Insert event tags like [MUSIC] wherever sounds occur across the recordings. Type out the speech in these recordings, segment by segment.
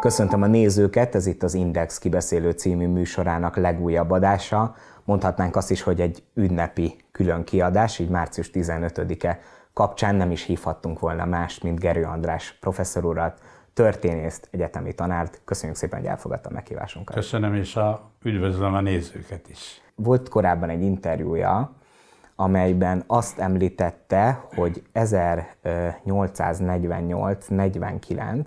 Köszöntöm a nézőket, ez itt az Index kibeszélő című műsorának legújabb adása. Mondhatnánk azt is, hogy egy ünnepi külön kiadás, így március 15-e kapcsán nem is hívhattunk volna más, mint Gerő András professzor urat, történészt, egyetemi tanárt. Köszönjük szépen, hogy elfogadta a meghívásunkat. Köszönöm, és a, üdvözlöm a nézőket is. Volt korábban egy interjúja, amelyben azt említette, hogy 1848-49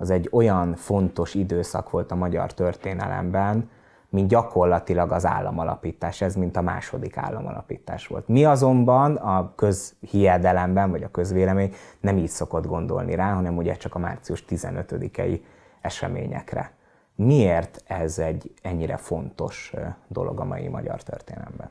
az egy olyan fontos időszak volt a magyar történelemben, mint gyakorlatilag az államalapítás, ez mint a második államalapítás volt. Mi azonban a közhiedelemben, vagy a közvélemény nem így szokott gondolni rá, hanem ugye csak a március 15-i eseményekre. Miért ez egy ennyire fontos dolog a mai magyar történelemben?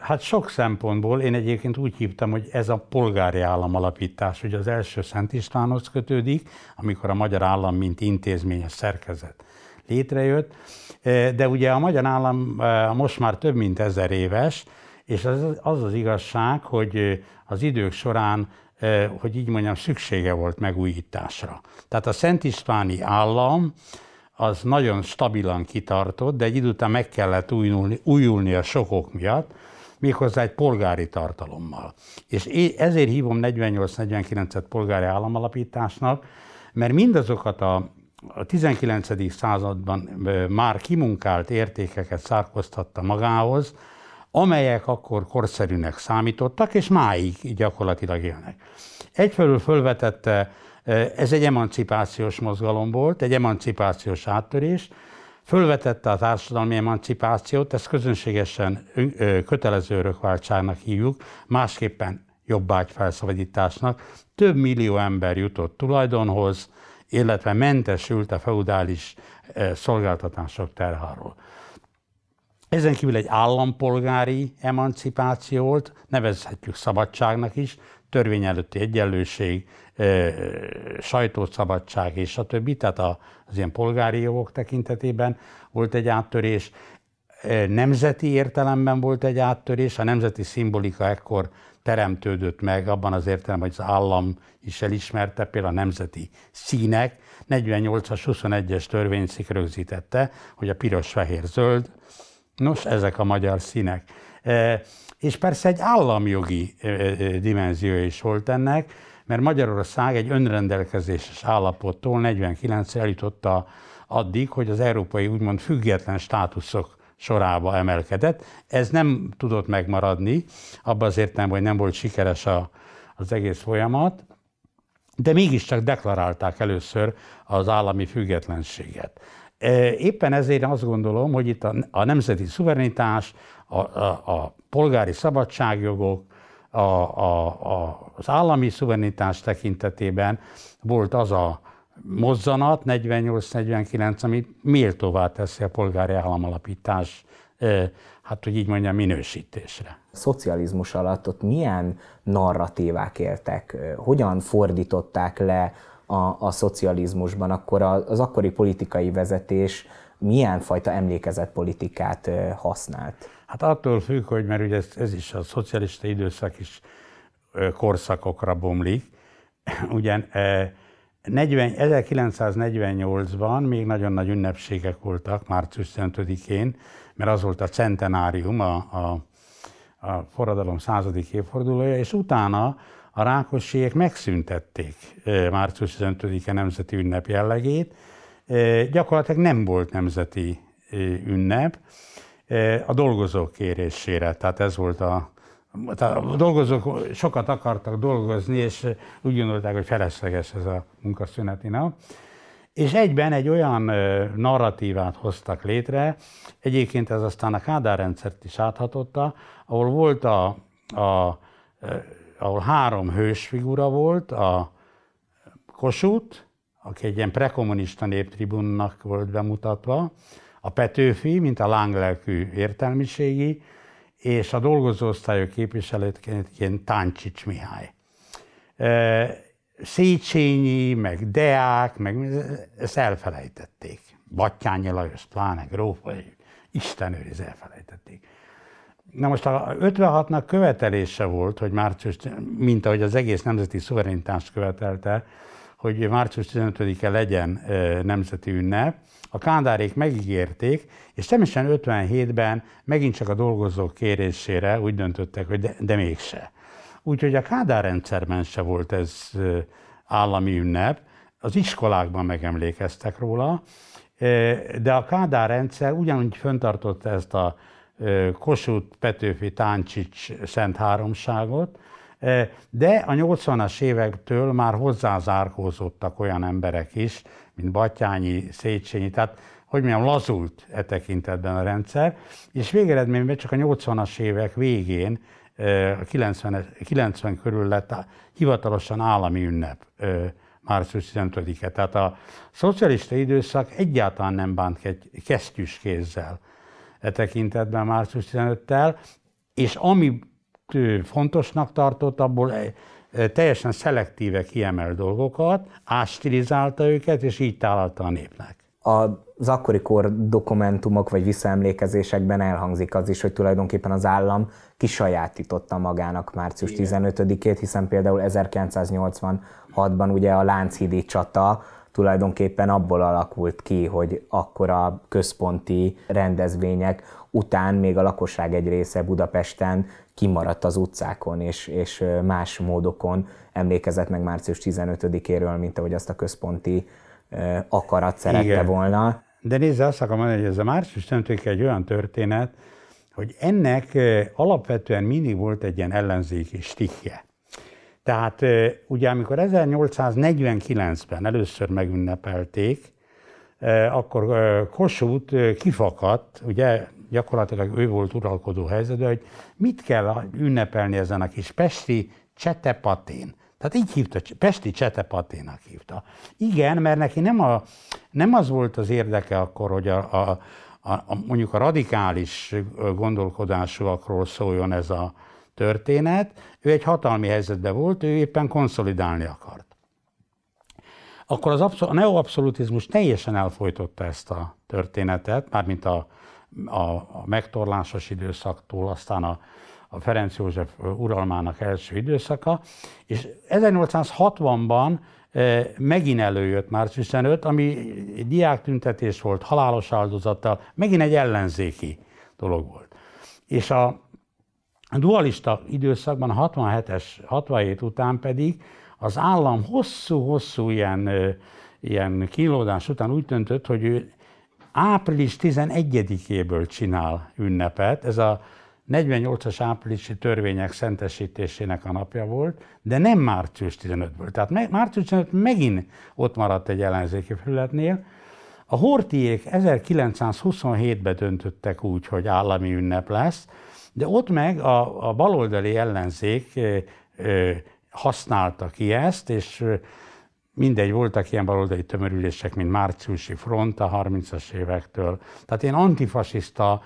Hát sok szempontból én egyébként úgy hívtam, hogy ez a polgári állam alapítás, hogy az első Szent Istvánhoz kötődik, amikor a magyar állam, mint intézményes szerkezet létrejött, de ugye a magyar állam most már több mint ezer éves, és az az, az igazság, hogy az idők során hogy így mondjam, szüksége volt megújításra. Tehát a Szent Istváni állam az nagyon stabilan kitartott, de egy idő után meg kellett újulni, újulni a sokok miatt, méghozzá egy polgári tartalommal. És ezért hívom 48-49-et polgári államalapításnak, mert mindazokat a a 19. században már kimunkált értékeket szárkoztatta magához, amelyek akkor korszerűnek számítottak, és máig gyakorlatilag élnek. Egyfelől fölvetette ez egy emancipációs mozgalom volt, egy emancipációs áttörés, fölvetette a társadalmi emancipációt, ezt közönségesen kötelező örökváltságnak hívjuk, másképpen jobbágy felszabadításnak. Több millió ember jutott tulajdonhoz, illetve mentesült a feudális szolgáltatások terháról. Ezen kívül egy állampolgári emancipációt, nevezhetjük szabadságnak is, törvény előtti egyenlőség, sajtószabadság és a többi, tehát az ilyen polgári jogok tekintetében volt egy áttörés, nemzeti értelemben volt egy áttörés, a nemzeti szimbolika ekkor teremtődött meg abban az értelemben, hogy az állam is elismerte, például a nemzeti színek, 48-as, 21-es törvényszik rögzítette, hogy a piros, fehér, zöld, nos, ezek a magyar színek. És persze egy államjogi dimenzió is volt ennek, mert Magyarország egy önrendelkezéses állapottól 49 eljutotta addig, hogy az európai úgymond független státuszok sorába emelkedett. Ez nem tudott megmaradni, abban azért nem, hogy nem volt sikeres a, az egész folyamat, de mégiscsak deklarálták először az állami függetlenséget. Éppen ezért azt gondolom, hogy itt a, a nemzeti szuverenitás, a, a, a polgári szabadságjogok, a, a, a, az állami szuverenitás tekintetében volt az a mozzanat 48-49, ami méltóvá teszi a polgári államalapítás, hát hogy így mondjam, minősítésre. A szocializmus alatt ott milyen narratívák éltek? Hogyan fordították le a, a szocializmusban? Akkor az akkori politikai vezetés milyen fajta emlékezetpolitikát használt? Hát attól függ, hogy mert ugye ez, ez is a szocialista időszak is korszakokra bomlik. [CLEARS THROAT] Ugyan 1948-ban még nagyon nagy ünnepségek voltak, március 5-én, mert az volt a centenárium, a, a, a forradalom századik évfordulója, és utána a rákosiek megszüntették március 15-e nemzeti ünnep jellegét. Gyakorlatilag nem volt nemzeti ünnep, Eh, a dolgozók kérésére. Tehát ez volt a, tehát a dolgozók sokat akartak dolgozni, és úgy gondolták, hogy felesleges ez a munkaszüneti nap. És egyben egy olyan eh, narratívát hoztak létre, egyébként ez aztán a Kádár rendszert is áthatotta, ahol volt a, a eh, ahol három hős figura volt, a Kossuth, aki egy ilyen prekommunista néptribunnak volt bemutatva, a Petőfi, mint a lánglelkű értelmiségi, és a dolgozóosztályok képviselőként Táncsics Mihály. Széchenyi, meg Deák, meg ezt elfelejtették. Battyányi Lajos, pláne gróf, vagy Isten őriz, elfelejtették. Na most a 56-nak követelése volt, hogy március, mint ahogy az egész nemzeti szuverenitást követelte, hogy március 15-e legyen nemzeti ünnep, a kándárék megígérték, és természetesen 57-ben megint csak a dolgozók kérésére úgy döntöttek, hogy de, de mégse. Úgyhogy a Kádár rendszerben se volt ez állami ünnep, az iskolákban megemlékeztek róla, de a Kádár rendszer ugyanúgy föntartotta ezt a Kossuth, Petőfi, Táncsics, Szent Háromságot, de a 80-as évektől már hozzázárkózottak olyan emberek is, mint Batyányi, Széchenyi, tehát hogy mondjam, lazult e tekintetben a rendszer, és végeredményben csak a 80-as évek végén, a 90, 90 körül lett hivatalosan állami ünnep március 15-e. Tehát a szocialista időszak egyáltalán nem bánt egy kesztyűs kézzel e tekintetben március 15-tel, és ami fontosnak tartott, abból teljesen szelektíve kiemel dolgokat, ástilizálta őket, és így tálalta a népnek. Az akkori kor dokumentumok vagy visszaemlékezésekben elhangzik az is, hogy tulajdonképpen az állam kisajátította magának március 15-ét, hiszen például 1986-ban ugye a Lánchidi csata, tulajdonképpen abból alakult ki, hogy akkor a központi rendezvények után még a lakosság egy része Budapesten kimaradt az utcákon és, és más módokon emlékezett meg március 15-éről, mint ahogy azt a központi akarat szerette Igen. volna. De nézze, azt akarom mondani, hogy ez a március 15 egy olyan történet, hogy ennek alapvetően mindig volt egy ilyen ellenzéki stikje. Tehát ugye amikor 1849-ben először megünnepelték, akkor Kossuth kifakadt, ugye gyakorlatilag ő volt uralkodó helyzetben, hogy mit kell ünnepelni ezen a kis Pesti Csetepatén. Tehát így hívta, Pesti Csetepaténak hívta. Igen, mert neki nem, a, nem az volt az érdeke akkor, hogy a, a, a, mondjuk a radikális gondolkodásúakról szóljon ez a, történet, ő egy hatalmi helyzetben volt, ő éppen konszolidálni akart. Akkor az abszol- a neoabszolutizmus teljesen elfolytotta ezt a történetet, mármint a, a, a megtorlásos időszaktól, aztán a, a Ferenc József uralmának első időszaka, és 1860-ban eh, megint előjött március 15, ami diáktüntetés volt, halálos áldozattal, megint egy ellenzéki dolog volt. És a, a dualista időszakban, a 67-es, 67 után pedig az állam hosszú-hosszú ilyen, ilyen kínlódás után úgy döntött, hogy ő április 11-éből csinál ünnepet. Ez a 48-as áprilisi törvények szentesítésének a napja volt, de nem március 15-ből. Tehát március 15 megint ott maradt egy ellenzéki felületnél. A hortiék 1927-ben döntöttek úgy, hogy állami ünnep lesz, de ott meg a, a baloldali ellenzék ö, ö, használta ki ezt, és mindegy, voltak ilyen baloldali tömörülések, mint márciusi front a 30-as évektől. Tehát én antifasiszta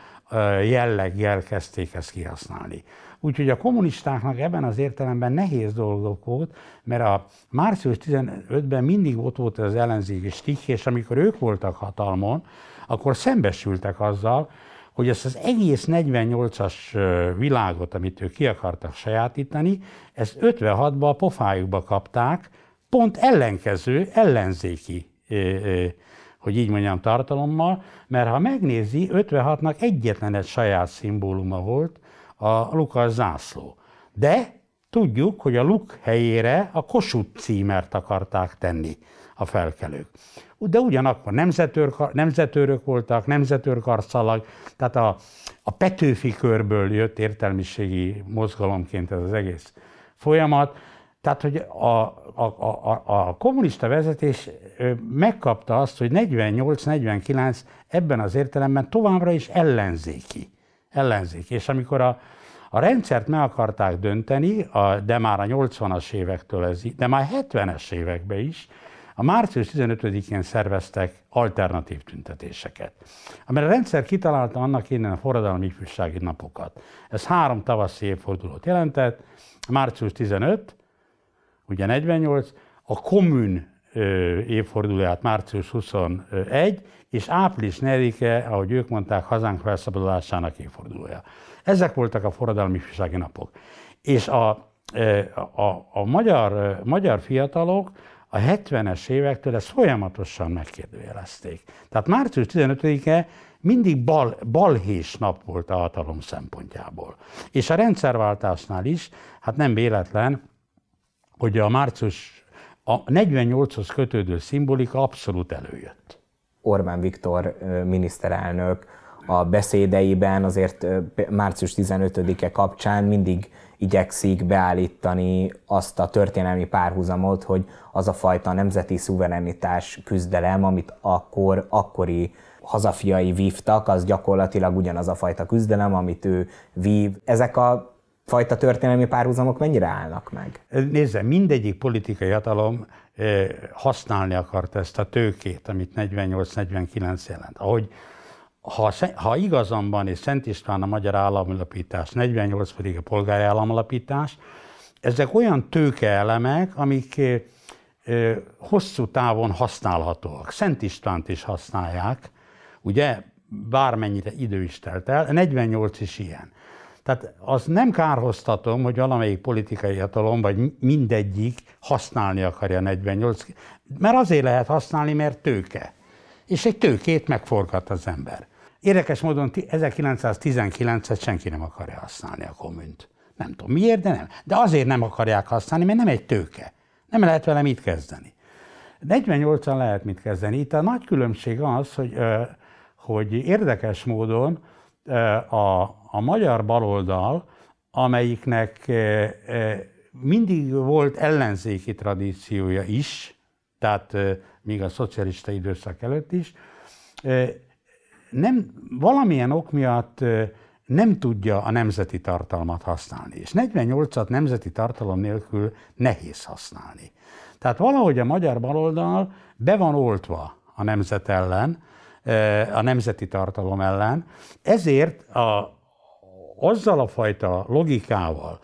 jelleggel kezdték ezt kihasználni. Úgyhogy a kommunistáknak ebben az értelemben nehéz dolgok volt, mert a március 15-ben mindig ott volt az ellenzéki stik, és amikor ők voltak hatalmon, akkor szembesültek azzal, hogy ezt az egész 48-as világot, amit ők ki akartak sajátítani, ezt 56 ban a pofájukba kapták, pont ellenkező, ellenzéki, hogy így mondjam, tartalommal, mert ha megnézi, 56-nak egyetlen egy saját szimbóluma volt, a Lukas zászló. De tudjuk, hogy a Luk helyére a Kossuth címert akarták tenni a felkelők. De ugyanakkor nemzetőrök, nemzetőrök voltak, nemzetőrök arcalak, tehát a, a Petőfi körből jött értelmiségi mozgalomként ez az egész folyamat. Tehát, hogy a, a, a, a kommunista vezetés megkapta azt, hogy 48-49 ebben az értelemben továbbra is ellenzéki. ellenzéki. És amikor a, a rendszert meg akarták dönteni, a, de már a 80-as évektől ez, de már 70-es években is, a március 15-én szerveztek alternatív tüntetéseket, amely a rendszer kitalálta annak innen a forradalmi ifjúsági napokat. Ez három tavaszi évfordulót jelentett, március 15, ugye 48, a kommun évfordulóját március 21, és április 4-e, ahogy ők mondták, hazánk felszabadulásának évfordulója. Ezek voltak a forradalmi ifjúsági napok. És a, a, a, a magyar, magyar fiatalok a 70-es évektől ezt folyamatosan megkérdőjelezték. Tehát március 15-e mindig bal, balhés nap volt a hatalom szempontjából. És a rendszerváltásnál is, hát nem véletlen, hogy a március a 48-hoz kötődő szimbolika abszolút előjött. Orbán Viktor miniszterelnök a beszédeiben azért március 15-e kapcsán mindig igyekszik beállítani azt a történelmi párhuzamot, hogy az a fajta nemzeti szuverenitás küzdelem, amit akkor, akkori hazafiai vívtak, az gyakorlatilag ugyanaz a fajta küzdelem, amit ő vív. Ezek a fajta történelmi párhuzamok mennyire állnak meg? Nézze, mindegyik politikai hatalom eh, használni akart ezt a tőkét, amit 48-49 jelent. Ahogy ha, ha igazam van, és Szent István a magyar államalapítás, 48 pedig a polgári államalapítás, ezek olyan tőkeelemek, amik ö, hosszú távon használhatóak. Szent Istvánt is használják, ugye bármennyire idő is telt el, 48 is ilyen. Tehát az nem kárhoztatom, hogy valamelyik politikai hatalom, vagy mindegyik használni akarja 48, mert azért lehet használni, mert tőke. És egy tőkét megforgat az ember. Érdekes módon 1919-et senki nem akarja használni a kommunt. Nem tudom miért, de nem. De azért nem akarják használni, mert nem egy tőke. Nem lehet vele mit kezdeni. 48-an lehet mit kezdeni. Itt a nagy különbség az, hogy, hogy érdekes módon a, a magyar baloldal, amelyiknek mindig volt ellenzéki tradíciója is, tehát még a szocialista időszak előtt is, nem, valamilyen ok miatt nem tudja a nemzeti tartalmat használni, és 48-at nemzeti tartalom nélkül nehéz használni. Tehát valahogy a magyar baloldal be van oltva a nemzet ellen, a nemzeti tartalom ellen, ezért a, azzal a fajta logikával,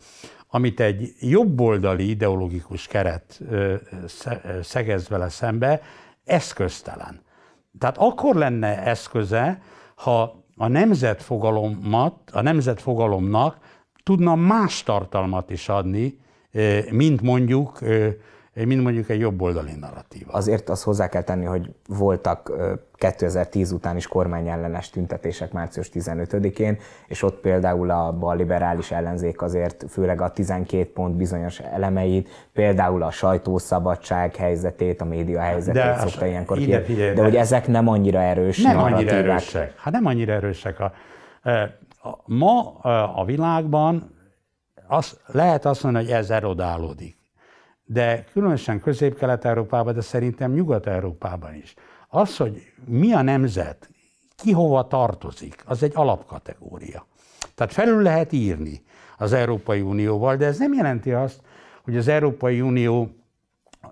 amit egy jobboldali ideológikus keret szegez vele szembe, eszköztelen tehát akkor lenne eszköze, ha a nemzetfogalomat, a nemzetfogalomnak tudna más tartalmat is adni, eh, mint mondjuk eh, mint mondjuk egy jobb oldali narratíva. Azért azt hozzá kell tenni, hogy voltak 2010 után is kormányellenes tüntetések március 15-én, és ott például a, bal liberális ellenzék azért főleg a 12 pont bizonyos elemeit, például a sajtószabadság helyzetét, a média helyzetét de szokta az, hát ilyenkor ide, ide, De hogy ezek nem annyira erős Nem annyira erősek. Hát nem annyira erősek. A, a, ma a világban az, lehet azt mondani, hogy ez erodálódik de különösen Közép-Kelet-Európában, de szerintem Nyugat-Európában is. Az, hogy mi a nemzet, ki hova tartozik, az egy alapkategória. Tehát felül lehet írni az Európai Unióval, de ez nem jelenti azt, hogy az Európai Unió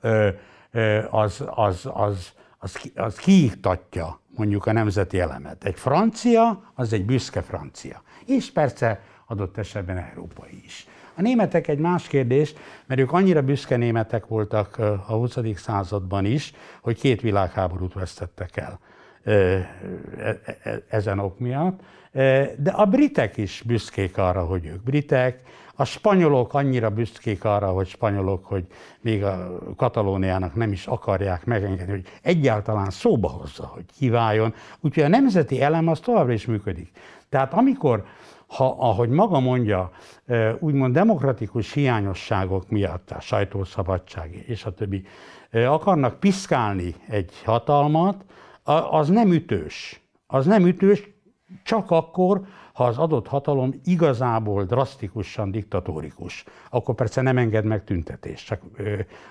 ö, ö, az, az, az, az, az kiiktatja mondjuk a nemzeti elemet. Egy francia, az egy büszke francia. És persze adott esetben európai is. A németek egy más kérdés, mert ők annyira büszke németek voltak a 20. században is, hogy két világháborút vesztettek el e, e, e, ezen ok miatt. De a britek is büszkék arra, hogy ők britek, a spanyolok annyira büszkék arra, hogy spanyolok, hogy még a Katalóniának nem is akarják megengedni, hogy egyáltalán szóba hozza, hogy kiváljon. Úgyhogy a nemzeti elem az továbbra is működik. Tehát amikor ha, ahogy maga mondja, úgymond demokratikus hiányosságok miatt, a sajtószabadság és a többi, akarnak piszkálni egy hatalmat, az nem ütős. Az nem ütős csak akkor, ha az adott hatalom igazából drasztikusan diktatórikus. Akkor persze nem enged meg tüntetést, csak,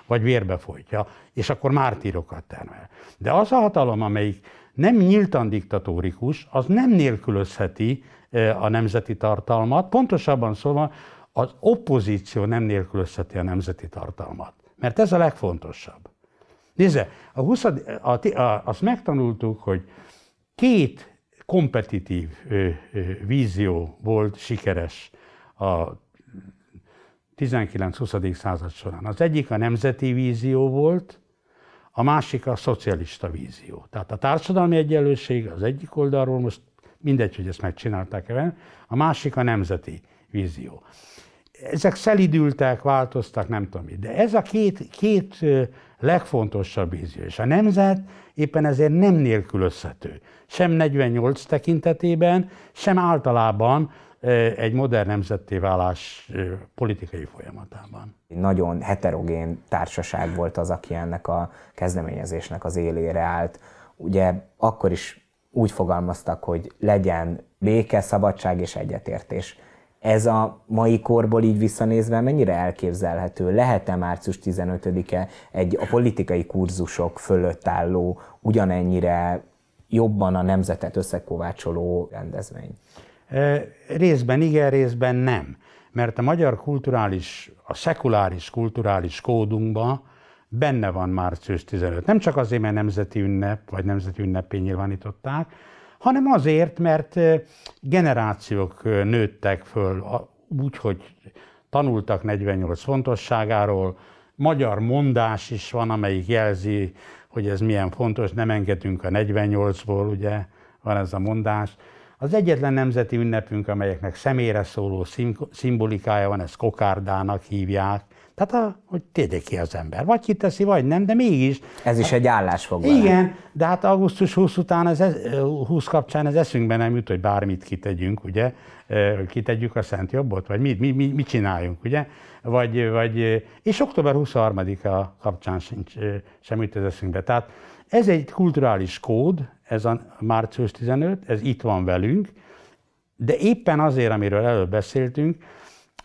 vagy vérbe folytja, és akkor mártírokat termel. De az a hatalom, amelyik nem nyíltan diktatórikus, az nem nélkülözheti a nemzeti tartalmat. Pontosabban szólva, az opozíció nem nélkülözheti a nemzeti tartalmat. Mert ez a legfontosabb. Nézze, a 20, a, a, azt megtanultuk, hogy két kompetitív ö, ö, vízió volt sikeres a 19-20. század során. Az egyik a nemzeti vízió volt, a másik a szocialista vízió. Tehát a társadalmi egyenlőség az egyik oldalról, most Mindegy, hogy ezt megcsinálták-e A másik a nemzeti vízió. Ezek szelidültek, változtak, nem tudom De ez a két, két legfontosabb vízió. És a nemzet éppen ezért nem nélkülözhető. Sem 48 tekintetében, sem általában egy modern nemzetté válás politikai folyamatában. Nagyon heterogén társaság volt az, aki ennek a kezdeményezésnek az élére állt. Ugye akkor is úgy fogalmaztak, hogy legyen béke, szabadság és egyetértés. Ez a mai korból így visszanézve mennyire elképzelhető? Lehet-e március 15-e egy a politikai kurzusok fölött álló, ugyanennyire jobban a nemzetet összekovácsoló rendezvény? E, részben igen, részben nem. Mert a magyar kulturális, a szekuláris kulturális kódunkban benne van március 15. Nem csak azért, mert nemzeti ünnep, vagy nemzeti ünnepén nyilvánították, hanem azért, mert generációk nőttek föl úgy, hogy tanultak 48 fontosságáról, magyar mondás is van, amelyik jelzi, hogy ez milyen fontos, nem engedünk a 48-ból, ugye, van ez a mondás. Az egyetlen nemzeti ünnepünk, amelyeknek személyre szóló szimbolikája van, ezt kokárdának hívják. Tehát, a, hogy tényleg ki az ember. Vagy kiteszi, vagy nem, de mégis. Ez is egy állásfoglalás. Igen, de hát augusztus 20 után, ez, 20 kapcsán ez eszünkbe nem jut, hogy bármit kitegyünk, ugye? Kitegyük a Szent Jobbot, vagy mit, mi, mi, mit csináljunk, ugye? Vagy, vagy, és október 23-a kapcsán sincs, sem jut ez eszünkbe. Tehát ez egy kulturális kód, ez a március 15, ez itt van velünk, de éppen azért, amiről előbb beszéltünk,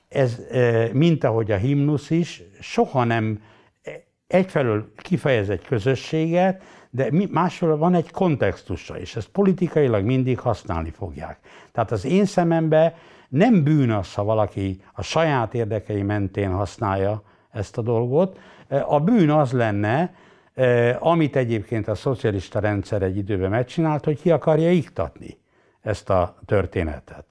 ez, e, mint ahogy a himnusz is, soha nem e, egyfelől kifejez egy közösséget, de másfelől van egy kontextusa, és ezt politikailag mindig használni fogják. Tehát az én szemembe nem bűn az, ha valaki a saját érdekei mentén használja ezt a dolgot. E, a bűn az lenne, Eh, amit egyébként a szocialista rendszer egy időben megcsinált, hogy ki akarja iktatni ezt a történetet.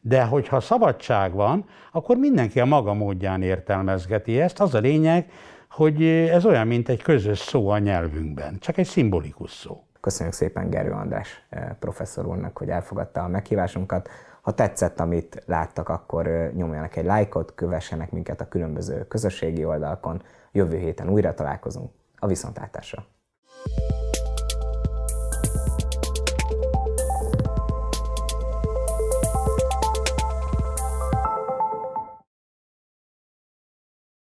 De hogyha szabadság van, akkor mindenki a maga módján értelmezgeti ezt. Az a lényeg, hogy ez olyan, mint egy közös szó a nyelvünkben, csak egy szimbolikus szó. Köszönjük szépen Gerő András eh, professzor úrnak, hogy elfogadta a meghívásunkat. Ha tetszett, amit láttak, akkor eh, nyomjanak egy lájkot, kövessenek minket a különböző közösségi oldalakon. Jövő héten újra találkozunk a viszontlátásra!